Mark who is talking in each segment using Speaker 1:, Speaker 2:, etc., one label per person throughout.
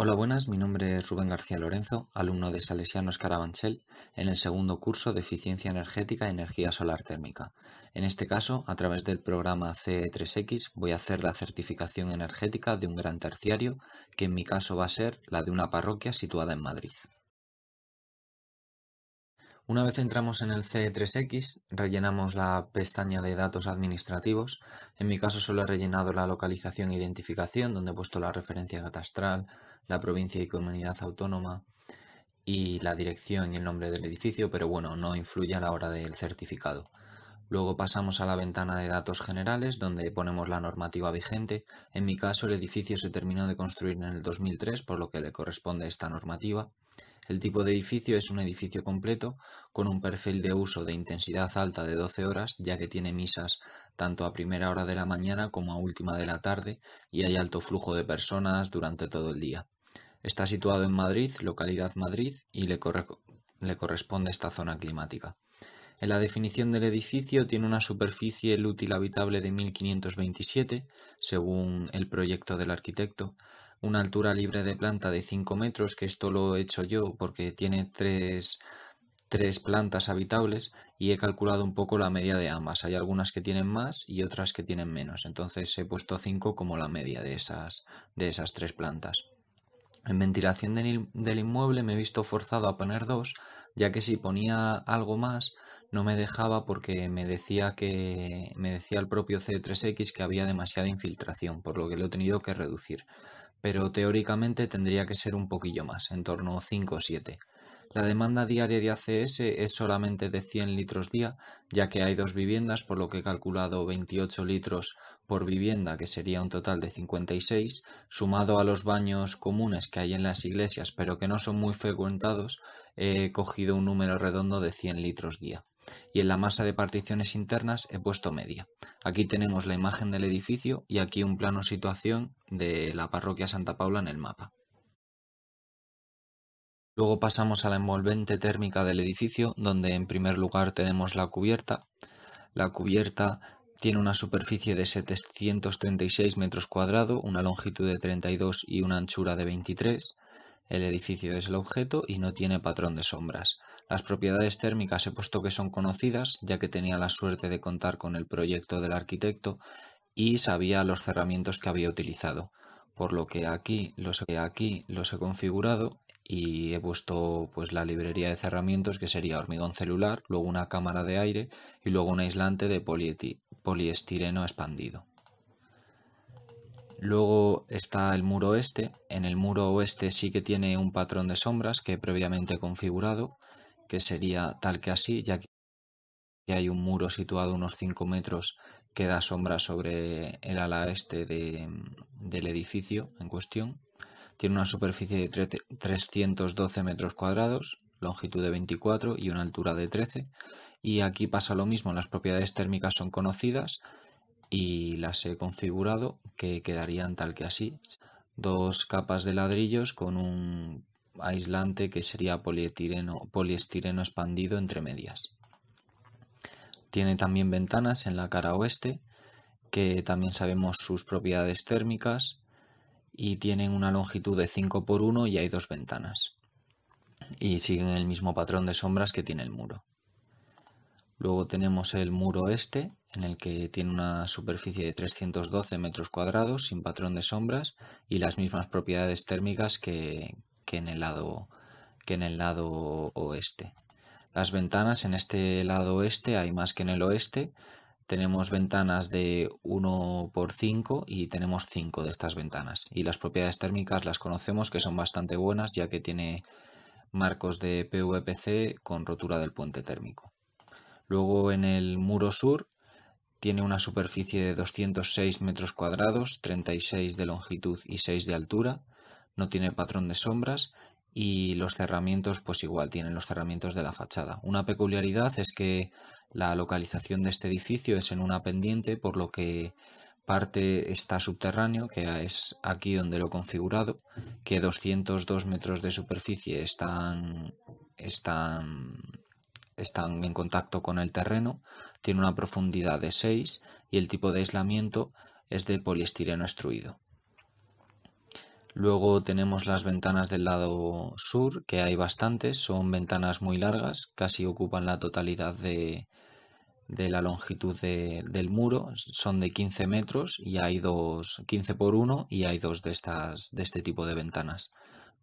Speaker 1: Hola, buenas. Mi nombre es Rubén García Lorenzo, alumno de Salesianos Carabanchel, en el segundo curso de Eficiencia Energética y Energía Solar Térmica. En este caso, a través del programa CE3X, voy a hacer la certificación energética de un gran terciario, que en mi caso va a ser la de una parroquia situada en Madrid. Una vez entramos en el c 3 x rellenamos la pestaña de datos administrativos. En mi caso solo he rellenado la localización e identificación, donde he puesto la referencia catastral, la provincia y comunidad autónoma y la dirección y el nombre del edificio, pero bueno, no influye a la hora del certificado. Luego pasamos a la ventana de datos generales, donde ponemos la normativa vigente. En mi caso, el edificio se terminó de construir en el 2003, por lo que le corresponde esta normativa. El tipo de edificio es un edificio completo con un perfil de uso de intensidad alta de 12 horas, ya que tiene misas tanto a primera hora de la mañana como a última de la tarde y hay alto flujo de personas durante todo el día. Está situado en Madrid, localidad Madrid, y le, corresponde esta zona climática. En la definición del edificio tiene una superficie útil habitable de 1527, según el proyecto del arquitecto, una altura libre de planta de 5 metros, que esto lo he hecho yo porque tiene tres, plantas habitables y he calculado un poco la media de ambas. Hay algunas que tienen más y otras que tienen menos, entonces he puesto 5 como la media de esas, de esas tres plantas. En ventilación del inmueble me he visto forzado a poner dos, ya que si ponía algo más no me dejaba porque me decía que me decía el propio C3X que había demasiada infiltración, por lo que lo he tenido que reducir pero teóricamente tendría que ser un poquillo más, en torno a 5 o 7. La demanda diaria de ACS es solamente de 100 litros día, ya que hay dos viviendas, por lo que he calculado 28 litros por vivienda, que sería un total de 56, sumado a los baños comunes que hay en las iglesias, pero que no son muy frecuentados, he cogido un número redondo de 100 litros día y en la masa de particiones internas he puesto media. Aquí tenemos la imagen del edificio y aquí un plano situación de la parroquia Santa Paula en el mapa. Luego pasamos a la envolvente térmica del edificio, donde en primer lugar tenemos la cubierta. La cubierta tiene una superficie de 736 metros cuadrados, una longitud de 32 y una anchura de 23. El edificio es el objeto y no tiene patrón de sombras. Las propiedades térmicas he puesto que son conocidas, ya que tenía la suerte de contar con el proyecto del arquitecto y sabía los cerramientos que había utilizado, por lo que aquí los, aquí he configurado y he puesto pues la librería de cerramientos que sería hormigón celular, luego una cámara de aire y luego un aislante de poliestireno expandido. Luego está el muro oeste. En el muro oeste sí que tiene un patrón de sombras que he previamente configurado, que sería tal que así, ya que hay un muro situado unos 5 metros que da sombra sobre el ala este del edificio en cuestión. Tiene una superficie de 312 metros cuadrados, longitud de 24 y una altura de 13. Y aquí pasa lo mismo, las propiedades térmicas son conocidas, y las he configurado que quedarían tal que así. Dos capas de ladrillos con un aislante que sería poliestireno expandido entre medias. Tiene también ventanas en la cara oeste, que también sabemos sus propiedades térmicas, y tienen una longitud de 5 por 1 y hay dos ventanas. Y siguen el mismo patrón de sombras que tiene el muro. Luego tenemos el muro este, en el que tiene una superficie de 312 metros cuadrados sin patrón de sombras y las mismas propiedades térmicas que, en, el lado, que en el lado oeste. Las ventanas en este lado oeste hay más que en el oeste. Tenemos ventanas de 1 por 5 y tenemos 5 de estas ventanas. Y las propiedades térmicas las conocemos que son bastante buenas ya que tiene marcos de PVPC con rotura del puente térmico. Luego en el muro sur tiene una superficie de 206 metros cuadrados, 36 de longitud y 6 de altura. No tiene patrón de sombras y los cerramientos pues igual tienen los cerramientos de la fachada. Una peculiaridad es que la localización de este edificio es en una pendiente por lo que parte está subterráneo, que es aquí donde lo he configurado, que 202 metros de superficie están, están están en contacto con el terreno, tiene una profundidad de 6 y el tipo de aislamiento es de poliestireno extruido. Luego tenemos las ventanas del lado sur, que hay bastantes, son ventanas muy largas, casi ocupan la totalidad de, la longitud del muro, son de 15 metros y hay dos, 15 por 1 y hay dos de, estas, de este tipo de ventanas,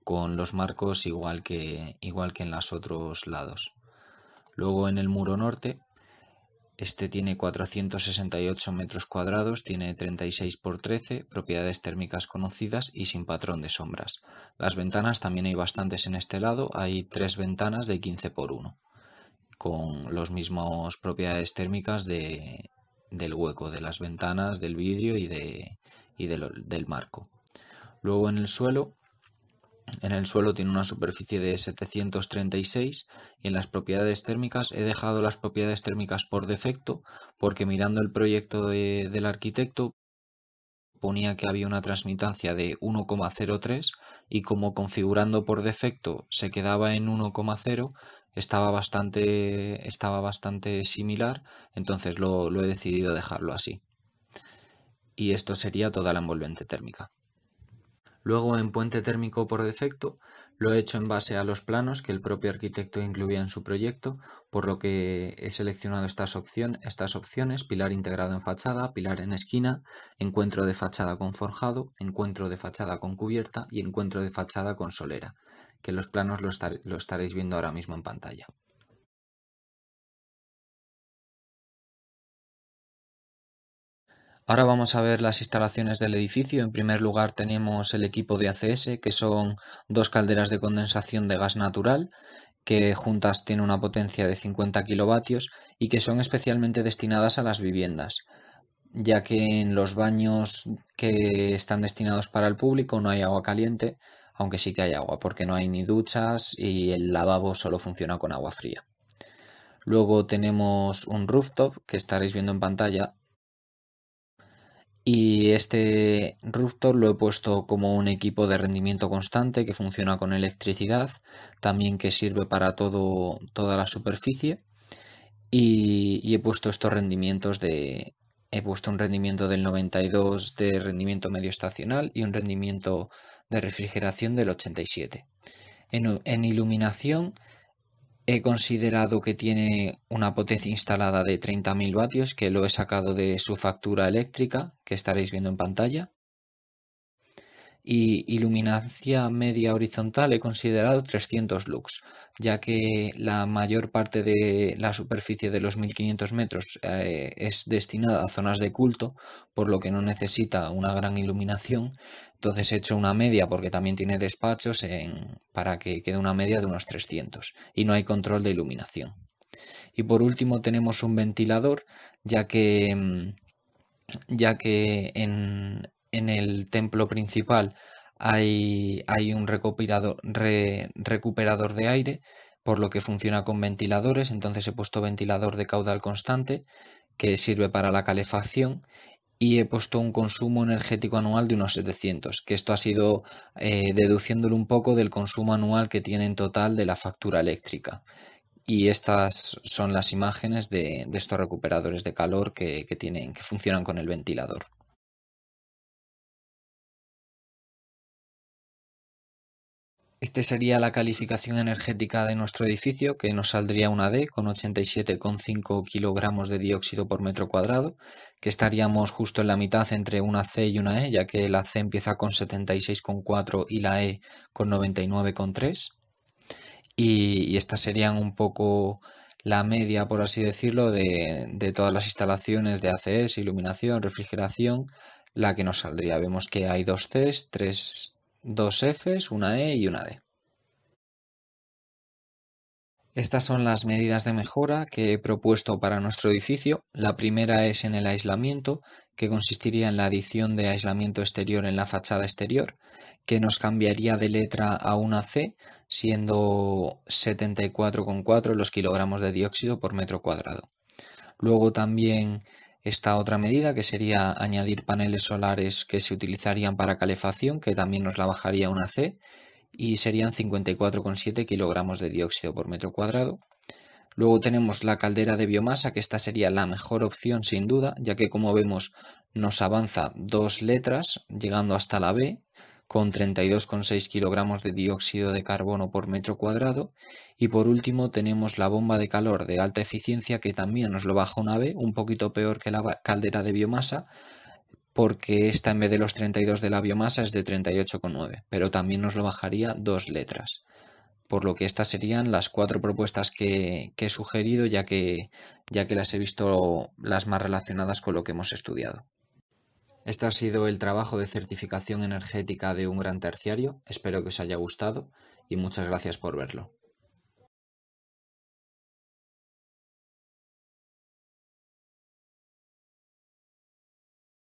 Speaker 1: con los marcos igual que, igual que en los otros lados. Luego en el muro norte, este tiene 468 metros cuadrados, tiene 36 por 13, propiedades térmicas conocidas y sin patrón de sombras. Las ventanas también hay bastantes en este lado, hay tres ventanas de 15 por 1, con los mismos propiedades térmicas del hueco, de las ventanas, del vidrio y, del marco. Luego en el suelo en el suelo tiene una superficie de 736 y en las propiedades térmicas he dejado las propiedades térmicas por defecto porque mirando el proyecto del arquitecto ponía que había una transmitancia de 1,03 y como configurando por defecto se quedaba en 1,0 estaba bastante, estaba bastante similar entonces lo he decidido dejarlo así. Y esto sería toda la envolvente térmica. Luego en puente térmico por defecto lo he hecho en base a los planos que el propio arquitecto incluía en su proyecto, por lo que he seleccionado estas, opciones, pilar integrado en fachada, pilar en esquina, encuentro de fachada con forjado, encuentro de fachada con cubierta y encuentro de fachada con solera, que los planos los lo estaréis viendo ahora mismo en pantalla. Ahora vamos a ver las instalaciones del edificio. En primer lugar tenemos el equipo de ACS, que son dos calderas de condensación de gas natural, que juntas tienen una potencia de 50 kilovatios y que son especialmente destinadas a las viviendas, ya que en los baños que están destinados para el público no hay agua caliente, aunque sí que hay agua, porque no hay ni duchas y el lavabo solo funciona con agua fría. Luego tenemos un rooftop que estaréis viendo en pantalla, y este Ruptor lo he puesto como un equipo de rendimiento constante que funciona con electricidad, también que sirve para todo, toda la superficie. Y, he puesto estos rendimientos de... He puesto un rendimiento del 92 de rendimiento medio estacional y un rendimiento de refrigeración del 87. en iluminación he considerado que tiene una potencia instalada de 30.000 vatios, que lo he sacado de su factura eléctrica, que estaréis viendo en pantalla y iluminación media horizontal he considerado 300 lux, ya que la mayor parte de la superficie de los 1500 metros eh, es destinada a zonas de culto, por lo que no necesita una gran iluminación. Entonces he hecho una media porque también tiene despachos en, para que quede una media de unos 300 y no hay control de iluminación. Y por último tenemos un ventilador, ya que mm, ya que en, en el templo principal hay, un recuperador de aire, por lo que funciona con ventiladores, entonces he puesto ventilador de caudal constante, que sirve para la calefacción, y he puesto un consumo energético anual de unos 700, que esto ha sido eh, deduciéndolo un poco del consumo anual que tiene en total de la factura eléctrica. Y estas son las imágenes de, estos recuperadores de calor que, tienen, que funcionan con el ventilador. Este sería la calificación energética de nuestro edificio, que nos saldría una D con 87,5 kilogramos de dióxido por metro cuadrado, que estaríamos justo en la mitad entre una C y una E, ya que la C empieza con 76,4 y la E con 99,3. Y, y estas serían un poco la media, por así decirlo, de, de todas las instalaciones de ACS, iluminación, refrigeración, la que nos saldría. Vemos que hay dos Cs, tres dos Fs, una E y una D. Estas son las medidas de mejora que he propuesto para nuestro edificio. La primera es en el aislamiento, que consistiría en la adición de aislamiento exterior en la fachada exterior, que nos cambiaría de letra a una C, siendo 74,4 los kilogramos de dióxido por metro cuadrado. Luego también esta otra medida, que sería añadir paneles solares que se utilizarían para calefacción, que también nos la bajaría una C, y serían 54,7 kilogramos de dióxido por metro cuadrado. Luego tenemos la caldera de biomasa, que esta sería la mejor opción sin duda, ya que como vemos nos avanza dos letras, llegando hasta la B, con 32,6 kilogramos de dióxido de carbono por metro cuadrado. Y por último tenemos la bomba de calor de alta eficiencia que también nos lo baja una B, un poquito peor que la caldera de biomasa, porque esta en vez de los 32 de la biomasa es de 38,9, pero también nos lo bajaría dos letras. Por lo que estas serían las cuatro propuestas que, que he sugerido, ya que, ya que las he visto las más relacionadas con lo que hemos estudiado. Este ha sido el trabajo de certificación energética de un gran terciario, espero que os haya gustado y muchas gracias por verlo.